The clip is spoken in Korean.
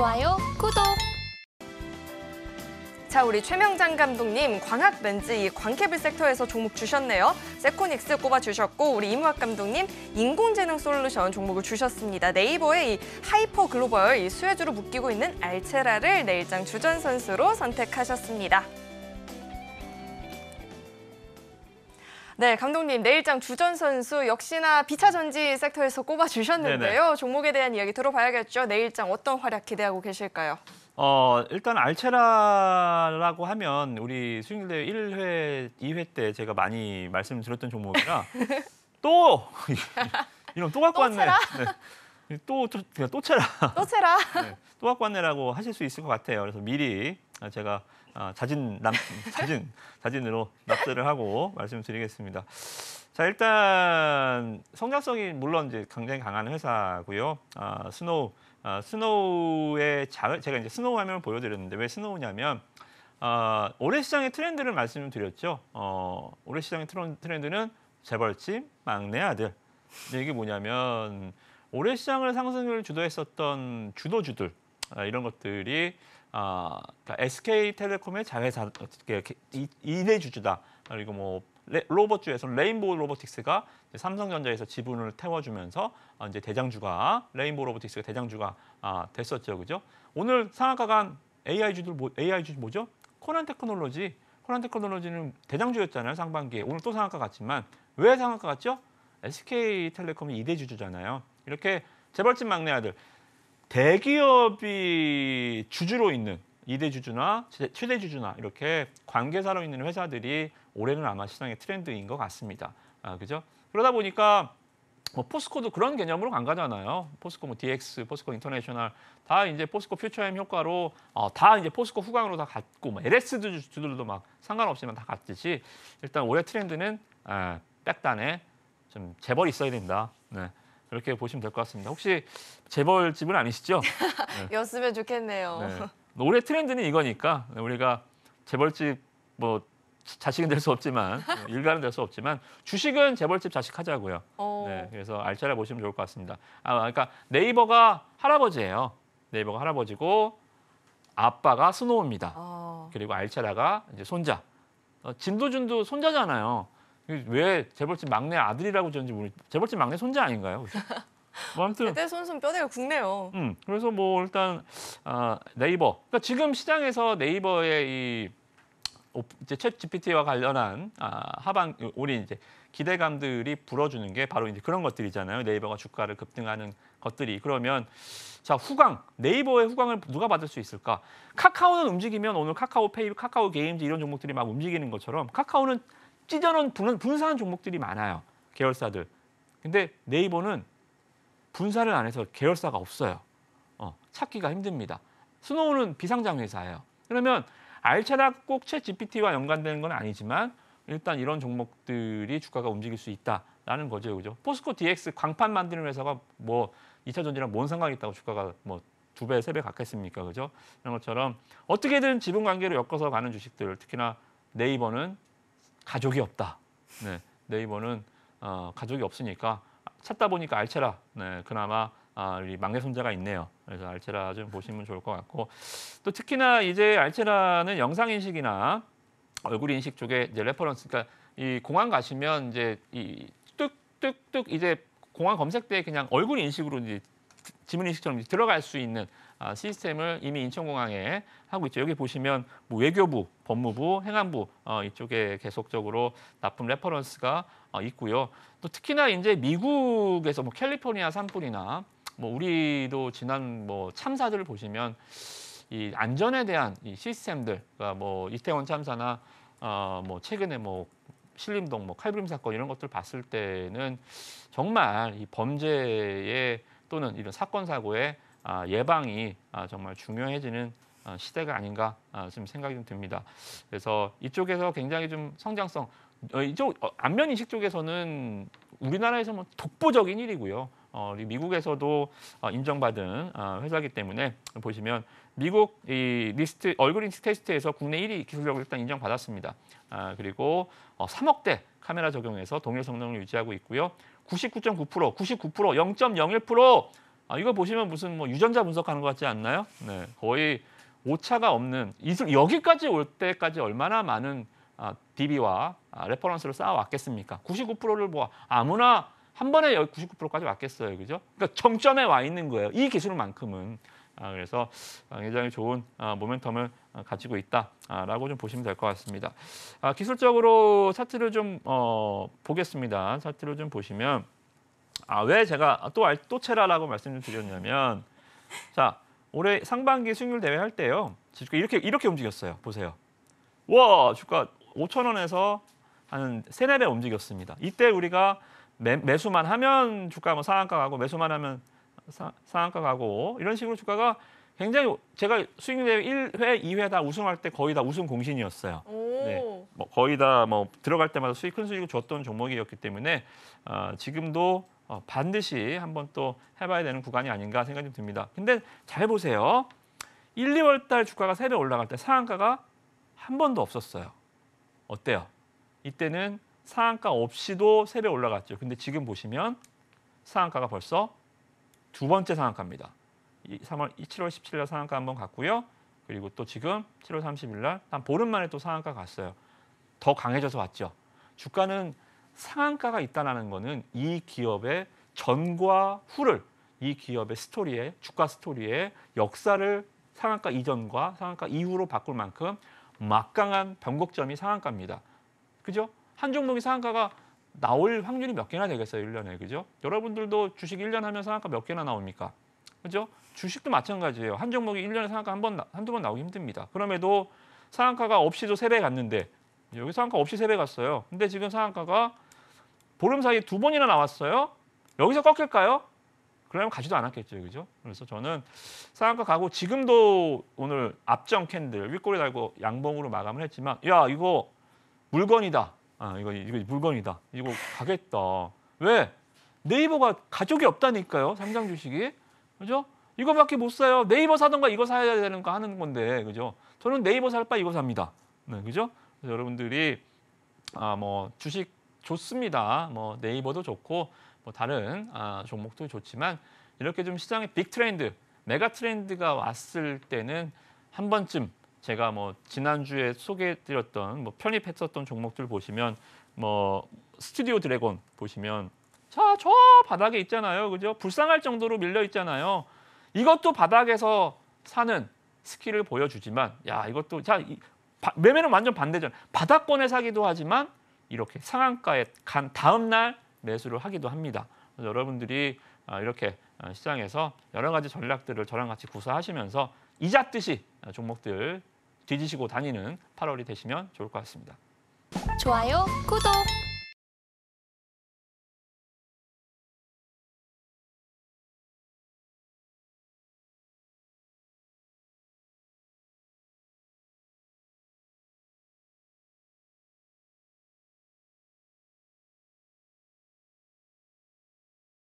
좋아요, 구독! 자, 우리 최명장 감독님, 광학 렌즈 이 광케블 섹터에서 종목 주셨네요. 세코닉스 꼽아주셨고, 우리 이무학 감독님, 인공지능 솔루션 종목을 주셨습니다. 네이버의 이 하이퍼 글로벌 이 수혜주로 묶이고 있는 알체라를 내일장 주전 선수로 선택하셨습니다. 네, 감독님 내일장 주전 선수 역시나 비차 전지 섹터에서 꼽아 주셨는데요. 종목에 대한 이야기 들어봐야겠죠. 내일장 어떤 활약 기대하고 계실까요? 어, 일단 알체라라고 하면 우리 수익률 대회 1회, 2회 때 제가 많이 말씀드렸던 종목이라 또 이런 또 갖고 왔네. 네. 또, 또, 또 채라. 또 채라. 네, 또 갖고 왔네라고 하실 수 있을 것 같아요. 그래서 미리 아, 제가 아, 자진 남 자진 자진으로 납세를 하고 말씀드리겠습니다. 자 일단 성장성이 물론 이제 굉장히 강한 회사고요. 아, 스노우 아, 스노우의 자, 제가 이제 스노우 화면을 보여드렸는데 왜 스노우냐면 아, 올해 시장의 트렌드를 말씀드렸죠. 어, 올해 시장의 트렌드는 재벌집 막내 아들. 근데 이게 뭐냐면 올해 시장을 상승을 주도했었던 주도주들 아, 이런 것들이 아, 그러니까 SK텔레콤의 자회사 이대 주주다. 그리고 뭐 레, 로봇주에서는 레인보우 로보틱스가 삼성전자에서 지분을 태워주면서 어, 이제 대장주가 레인보우 로보틱스가 대장주가 아, 됐었죠, 그죠? 오늘 상한가간 AI 주들 뭐, AI 주 뭐죠? 코난 테크놀로지. 코난 테크놀로지는 대장주였잖아요, 상반기에. 오늘 또 상한가 갔지만 왜 상한가 갔죠? SK텔레콤이 이대 주주잖아요. 이렇게 재벌집 막내 아들 대기업이 주주로 있는 이대 주주나 최대 주주나 이렇게 관계사로 있는 회사들이 올해는 아마 시장의 트렌드인 것 같습니다. 아, 그죠? 그러다 보니까 뭐 포스코도 그런 개념으로 간 거잖아요. 포스코 뭐 DX, 포스코 인터내셔널 다 이제 포스코 퓨처엠 효과로 어, 다 이제 포스코 후광으로 다 갔고 뭐 LS 주주들도 막 상관없이만 다 갔듯이 일단 올해 트렌드는 에, 아, 백단에 좀 재벌이 있어야 된다. 네. 이렇게 보시면 될 것 같습니다. 혹시 재벌집은 아니시죠? 네. 였으면 좋겠네요. 네. 뭐 올해 트렌드는 이거니까 네, 우리가 재벌집 뭐 자식은 될 수 없지만 네, 일가는 될 수 없지만 주식은 재벌집 자식 하자고요. 어. 네, 그래서 알차려 보시면 좋을 것 같습니다. 아 그러니까 네이버가 할아버지예요. 네이버가 할아버지고 아빠가 스노우입니다. 오. 아. 그리고 알차라가 이제 손자. 어, 진도준도 손자잖아요. 왜 재벌집 막내 아들이라고 지었는지 모르. 겠어요 재벌집 막내 손자 아닌가요? 뭐 아무튼 제 손손 뼈대가 굵네요. 음, 그래서 뭐 일단 아, 네이버. 그러니까 지금 시장에서 네이버의 이 이제 챗 GPT와 관련한 아, 하반 우리 이제 기대감들이 불어주는 게 바로 이제 그런 것들이잖아요. 네이버가 주가를 급등하는 것들이 그러면 자 후광 네이버의 후광을 누가 받을 수 있을까? 카카오는 움직이면 오늘 카카오페이, 카카오 게임즈 이런 종목들이 막 움직이는 것처럼 카카오는 찢어놓은 분산한 종목들이 많아요. 계열사들. 근데 네이버는 분산을안 해서 계열사가 없어요. 어, 찾기가 힘듭니다. 스노우는 비상장 회사예요. 그러면 알차다 꼭 채 GPT와 연관되는 건 아니지만 일단 이런 종목들이 주가가 움직일 수 있다라는 거죠. 그죠? 포스코 DX 광판 만드는 회사가 뭐 2차 전지랑 뭔 상관이 있다고 주가가 뭐 두 배, 세배 갔겠습니까? 그죠? 이런 것처럼 어떻게든 지분 관계로 엮어서 가는 주식들, 특히나 네이버는 가족이 없다. 네, 네이버는 어, 가족이 없으니까 찾다 보니까 알체라. 네, 그나마 아, 우리 막내 손자가 있네요. 그래서 알체라 좀 보시면 좋을 것 같고 또 특히나 이제 알체라는 영상 인식이나 얼굴 인식 쪽에 이제 레퍼런스 그러니까 이 공항 가시면 이제 이 뚝뚝뚝 이제 공항 검색대에 그냥 얼굴 인식으로 이제 지문인식처럼 들어갈 수 있는 아, 시스템을 이미 인천공항에 하고 있죠. 여기 보시면 뭐 외교부, 법무부, 행안부 어, 이쪽에 계속적으로 납품 레퍼런스가 어, 있고요. 또 특히나 이제 미국에서 뭐 캘리포니아 산불이나 뭐 우리도 지난 뭐 참사들을 보시면 이 안전에 대한 이 시스템들, 그러니까 뭐 이태원 참사나 어, 뭐 최근에 뭐 신림동 뭐 칼부림 사건 이런 것들 봤을 때는 정말 이 범죄의 또는 이런 사건 사고의 아, 예방이 아, 정말 중요해지는 아, 시대가 아닌가 지금 생각이 좀 듭니다. 그래서 이쪽에서 굉장히 좀 성장성 어, 이쪽 어, 안면 인식 쪽에서는 우리나라에서 뭐 독보적인 일이고요. 어, 우리 미국에서도 어, 인정받은 회사기 이 때문에 보시면 미국 이 리스트 얼굴 인식 테스트에서 국내 1위 기술력을 일단 인정받았습니다. 아, 그리고 어, 3억대 카메라 적용해서 동일 성능을 유지하고 있고요. 99.9%, 99%, 0.01% 아, 이거 보시면 무슨 뭐 유전자 분석하는 것 같지 않나요? 네, 거의 오차가 없는 이슬 여기까지 올 때까지 얼마나 많은 아, DB와 아, 레퍼런스를 쌓아왔겠습니까? 99%를 뭐 아무나 한 번에 99%까지 왔겠어요, 그죠? 그러니까 정점에 와 있는 거예요. 이 기술만큼은. 아, 그래서 아, 굉장히 좋은 아, 모멘텀을 가지고 있다라고 좀 보시면 될 것 같습니다. 기술적으로 차트를 좀 어, 보겠습니다. 차트를 좀 보시면 아, 왜 제가 또, 또 체라라고 말씀을 드렸냐면 자 올해 상반기 수익률 대회 할 때요 주가 이렇게 이렇게 움직였어요. 보세요. 와 주가 5천 원에서 한 세네 배 움직였습니다. 이때 우리가 매, 매수만 하면 주가 뭐 상한가 가고 매수만 하면 상한가 가고 이런 식으로 주가가 굉장히 제가 수익률 대회 1회, 2회 다 우승할 때 거의 다 우승 공신이었어요. 네, 뭐 거의 다 뭐 들어갈 때마다 수익 큰 수익을 줬던 종목이었기 때문에 어, 지금도 어, 반드시 한번 또 해봐야 되는 구간이 아닌가 생각이 좀 듭니다. 근데 잘 보세요. 1, 2월 달 주가가 세배 올라갈 때 상한가가 한 번도 없었어요. 어때요? 이때는 상한가 없이도 세배 올라갔죠. 근데 지금 보시면 상한가가 벌써 두 번째 상한가입니다. 3월 7월 17일 날 상한가 한번 갔고요. 그리고 또 지금 7월 30일 날한 보름 만에 또 상한가 갔어요. 더 강해져서 왔죠. 주가는 상한가가 있다는 거는 이 기업의 전과 후를 이 기업의 스토리에 주가 스토리에 역사를 상한가 이전과 상한가 이후로 바꿀 만큼 막강한 변곡점이 상한가입니다. 그죠? 한 종목이 상한가가 나올 확률이 몇 개나 되겠어요, 1년에. 그죠? 여러분들도 주식 1년 하면 상한가 몇 개나 나옵니까? 그죠? 주식도 마찬가지예요. 한 종목이 1년에 상한가 한 번, 한두 번 나오기 힘듭니다. 그럼에도 상한가가 없이도 세 배 갔는데 여기 상한가 없이 세 배 갔어요. 근데 지금 상한가가 보름 사이에 두 번이나 나왔어요. 여기서 꺾일까요? 그러면 가지도 않았겠죠. 그죠? 그래서 저는 상한가 가고 지금도 오늘 앞정 캔들 윗꼬리 달고 양봉으로 마감을 했지만 야, 이거 물건이다. 아, 이거, 이거 물건이다. 이거 가겠다. 왜? 네이버가 가족이 없다니까요. 상장 주식이. 그죠? 이거밖에 못 사요. 네이버 사던가 이거 사야 되는 거 하는 건데. 그죠? 저는 네이버 살 바 이거 삽니다. 네, 그죠? 여러분들이 아, 뭐 주식 좋습니다. 뭐 네이버도 좋고 뭐 다른 아, 종목도 좋지만 이렇게 좀 시장의 빅 트렌드, 메가 트렌드가 왔을 때는 한 번쯤 제가 뭐 지난주에 소개해드렸던 뭐 편입했었던 종목들 보시면 뭐 스튜디오 드래곤 보시면 저저 바닥에 있잖아요 그죠 불쌍할 정도로 밀려 있잖아요 이것도 바닥에서 사는 스킬을 보여주지만 야 이것도 자 이, 바, 매매는 완전 반대전 바닥권에 사기도 하지만 이렇게 상한가에 간 다음 날 매수를 하기도 합니다 그래서 여러분들이 아, 이렇게 아, 시장에서 여러 가지 전략들을 저랑 같이 구사하시면서 이자 뜻이 아, 종목들 뒤지시고 다니는 8월이 되시면 좋을 것 같습니다. 좋아요, 구독!